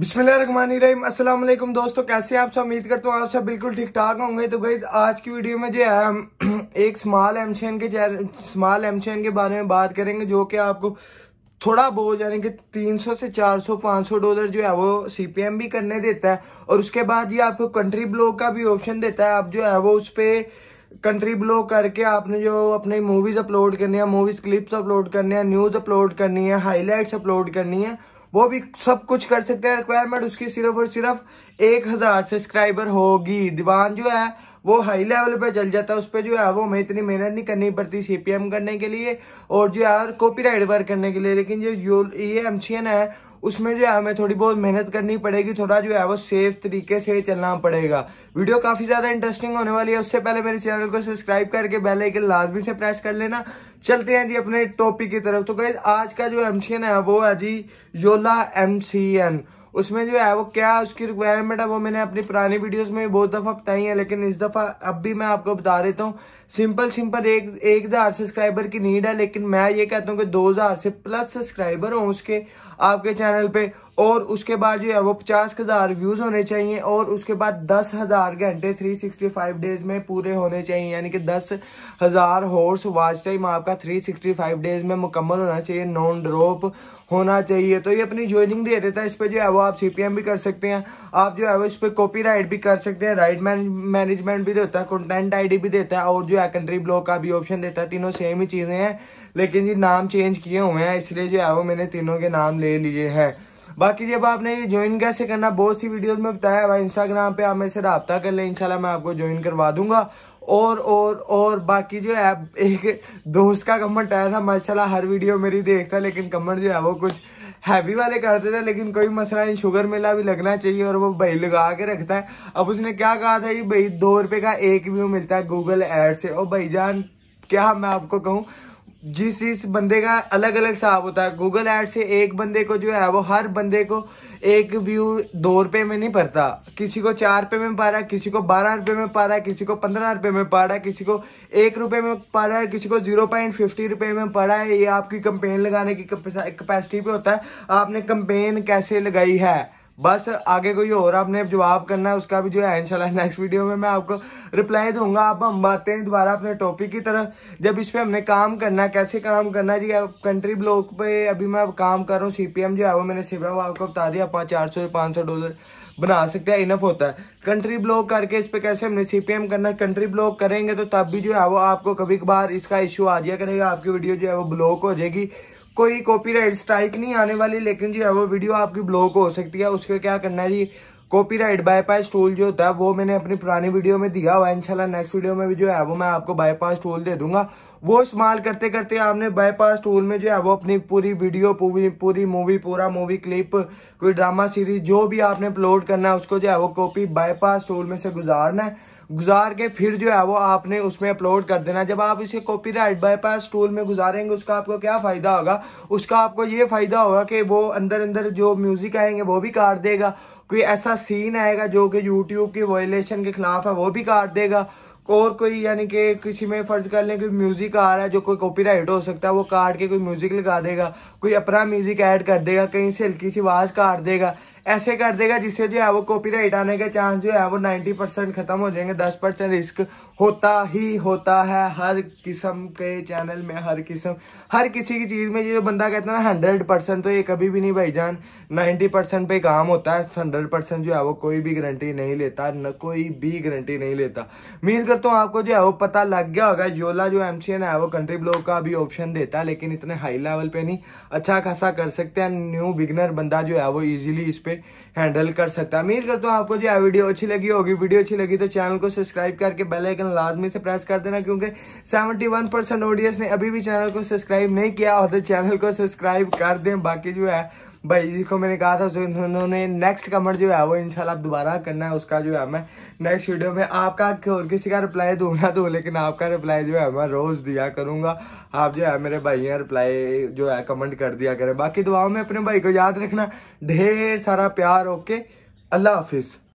अस्सलाम वालेकुम दोस्तों कैसे आप सब उम्मीद करता हूँ आप सब बिल्कुल ठीक ठाक होंगे तो गई आज की वीडियो में जो है हम एक स्मॉल एमशेन के स्मॉल एमशेन के बारे में बात करेंगे जो कि आपको थोड़ा बहुत यानी कि 300 से 400 500 डॉलर जो है वो सीपीएम भी करने देता है और उसके बाद ये आपको कंट्री ब्लॉक का भी ऑप्शन देता है आप जो है वो उस पर कंट्री ब्लॉक करके आपने जो अपने मूवीज अपलोड करनी है मूवीज क्लिप्स अपलोड करनी है न्यूज अपलोड करनी है हाईलाइट्स अपलोड करनी है वो भी सब कुछ कर सकते हैं रिक्वायरमेंट उसकी सिर्फ और सिर्फ एक हजार सब्सक्राइबर होगी दीवान जो है वो हाई लेवल पे चल जाता है उस पर जो है वो हमें इतनी मेहनत नहीं करनी पड़ती सीपीएम करने के लिए और जो है कॉपीराइट वर्क करने के लिए लेकिन जो ये एमसीएन e है उसमें जो है हमें थोड़ी बहुत मेहनत करनी पड़ेगी थोड़ा जो है वो सेफ तरीके से चलना पड़ेगा वीडियो काफी ज्यादा इंटरेस्टिंग होने वाली है उससे पहले मेरे चैनल को सब्सक्राइब करके बेल आइकन लाजमी से प्रेस कर लेना चलते हैं जी अपने टॉपिक की तरफ तो गाइज आज का जो एमसीएन है वो है जी योला एमसीएन उसमें जो है वो क्या उसकी रिक्वायरमेंट है वो मैंने अपनी पुरानी वीडियोस में बहुत दफ़ा बताई है लेकिन इस दफ़ा अब भी मैं आपको बता देता हूँ सिंपल सिंपल एक एक हज़ार सब्सक्राइबर की नीड है लेकिन मैं ये कहता हूँ कि दो हज़ार से प्लस सब्सक्राइबर हों उसके आपके चैनल पे और उसके बाद जो है वो पचास हज़ार व्यूज़ होने चाहिए और उसके बाद दस हज़ार घंटे थ्री सिक्सटी फाइव डेज में पूरे होने चाहिए यानी कि दस हज़ार हॉर्स वाच टाइम आपका थ्री सिक्सटी फाइव डेज में मुकम्मल होना चाहिए नॉन ड्रॉप होना चाहिए तो ये अपनी ज्वाइनिंग दे देता है इस पर जो है वो आप सीपीएम भी कर सकते हैं आप जो है वो इस पर कॉपी राइट भी कर सकते हैं राइट मैनेजमेंट भी देता है कंटेंट आईडी भी देता है और जो है कंट्री ब्लॉक का भी ऑप्शन देता है तीनों सेम ही चीज़ें हैं लेकिन जी नाम चेंज किए हुए हैं इसलिए जो है वो मैंने तीनों के नाम ले लिए हैं बाकी जब आपने ये ज्वाइन कैसे करना बहुत सी वीडियोस में बताया भाई इंस्टाग्राम पे आप मेरे से रबता कर लें इंशाल्लाह मैं आपको ज्वाइन करवा दूंगा और और और बाकी जो है एक दोस्त का कमेंट आया था माशाल्लाह हर वीडियो मेरी देखता लेकिन कमेंट जो है वो कुछ हैवी वाले करते थे लेकिन कोई मसला नहीं शुगर मेला भी लगना चाहिए और वो भाई लगा के रखता है अब उसने क्या कहा था ये भाई दो रुपये का एक व्यू मिलता है गूगल एड से और भाईजान क्या मैं आपको कहूँ जिस इस बंदे का अलग अलग हिसाब होता है गूगल एड से एक बंदे को जो है वो हर बंदे को एक व्यू दो रुपये में नहीं पड़ता किसी को चार रुपये में पा रहा है किसी को बारह रुपये में पा रहा है किसी को पंद्रह रुपये में पा रहा है किसी को एक रुपये में पा रहा है किसी को जीरो पॉइंट फिफ्टी रुपये में पड़ा है ये आपकी कंपेन लगाने की कैपेसिटी पे होता है आपने कंपेन कैसे लगाई है बस आगे कोई और आपने जवाब करना है उसका भी जो है इनशाला नेक्स्ट वीडियो में मैं आपको रिप्लाई दूंगा आप हम बातें हैं दोबारा अपने टॉपिक की तरफ जब इस पर हमने काम करना कैसे काम करना जी कंट्री ब्लॉक पे अभी मैं काम कर रहा हूँ सीपीएम जो है वो मैंने वो आपको बता दिया पाँच चार सौ पाँच सौ डॉलर बना सकते हैं इनफ होता है कंट्री ब्लॉक करके इस पर कैसे हमने सीपीएम करना कंट्री ब्लॉक करेंगे तो तब भी जो है वो आपको कभी कभार इसका इशू आ जाया करेगा आपकी वीडियो जो है वो ब्लॉक हो जाएगी कोई कॉपीराइट स्ट्राइक नहीं आने वाली लेकिन जी वो वीडियो आपकी ब्लॉक हो सकती है उसके क्या करना है जी कॉपीराइट बाईपास टूल जो होता है वो मैंने अपनी पुरानी वीडियो में दिया हुआ इंशाल्लाह नेक्स्ट वीडियो में भी जो है वो मैं आपको बाईपास टूल दे दूंगा वो इस्तेमाल करते करते आपने बाईपास टूल में जो है वो अपनी पूरी वीडियो पूरी पूरी मूवी पूरा मूवी क्लिप कोई ड्रामा सीरीज जो भी आपने अपलोड करना है उसको जो है वो कॉपी बाईपास टूल में से गुजारना है गुजार के फिर जो है वो आपने उसमें अपलोड कर देना जब आप इसे कॉपी राइट बाईपास टूल में गुजारेंगे उसका आपको क्या फ़ायदा होगा उसका आपको ये फ़ायदा होगा कि वो अंदर अंदर जो म्यूज़िक आएंगे वो भी काट देगा कोई ऐसा सीन आएगा जो कि यूट्यूब के वोलेशन के खिलाफ है वो भी काट देगा और कोई यानी कि किसी में फर्ज कर लें कोई म्यूजिक आ रहा है जो कोई कॉपीराइट हो सकता है वो काट के कोई म्यूजिक लगा देगा कोई अपना म्यूजिक ऐड कर देगा कहीं से हल्की सी आवाज काट देगा ऐसे कर देगा जिससे जो है वो कॉपीराइट आने के चांस जो है वो 90 परसेंट खत्म हो जाएंगे 10 परसेंट रिस्क होता ही होता है हर किस्म के चैनल में हर किस्म हर किसी की चीज़ में ये बंदा कहता है ना हंड्रेड परसेंट तो ये कभी भी नहीं भाई जान नाइन्टी परसेंट पे काम होता है हंड्रेड परसेंट जो है वो कोई भी गारंटी नहीं लेता न कोई भी गारंटी नहीं लेता मीन करता हूँ आपको जो है वो पता लग गया होगा योला जो एम है वो कंट्री ब्लॉक का भी ऑप्शन देता है लेकिन इतने हाई लेवल पर नहीं अच्छा खासा कर सकते हैं न्यू बिगनर बंदा जो है वो ईजिली इस पर हैंडल कर सकता है मीन करता हूँ आपको जो है वीडियो अच्छी लगी होगी वीडियो अच्छी लगी तो चैनल को सब्सक्राइब करके बेलाइकन आइकन लाजमी से प्रेस कर देना क्योंकि 71 परसेंट ऑडियंस ने अभी भी चैनल को सब्सक्राइब नहीं किया और तो चैनल को सब्सक्राइब कर दें बाकी जो है भाई जिसको मैंने कहा था उन्होंने नेक्स्ट कमेंट जो है वो इंशाल्लाह दोबारा करना है उसका जो है मैं नेक्स्ट वीडियो में आपका और किसी का रिप्लाई दो ना दो लेकिन आपका रिप्लाई जो है मैं रोज दिया करूंगा आप जो है मेरे भाई रिप्लाई जो है कमेंट कर दिया करें बाकी दुआओं में अपने भाई को याद रखना ढेर सारा प्यार ओके अल्लाह हाफिज़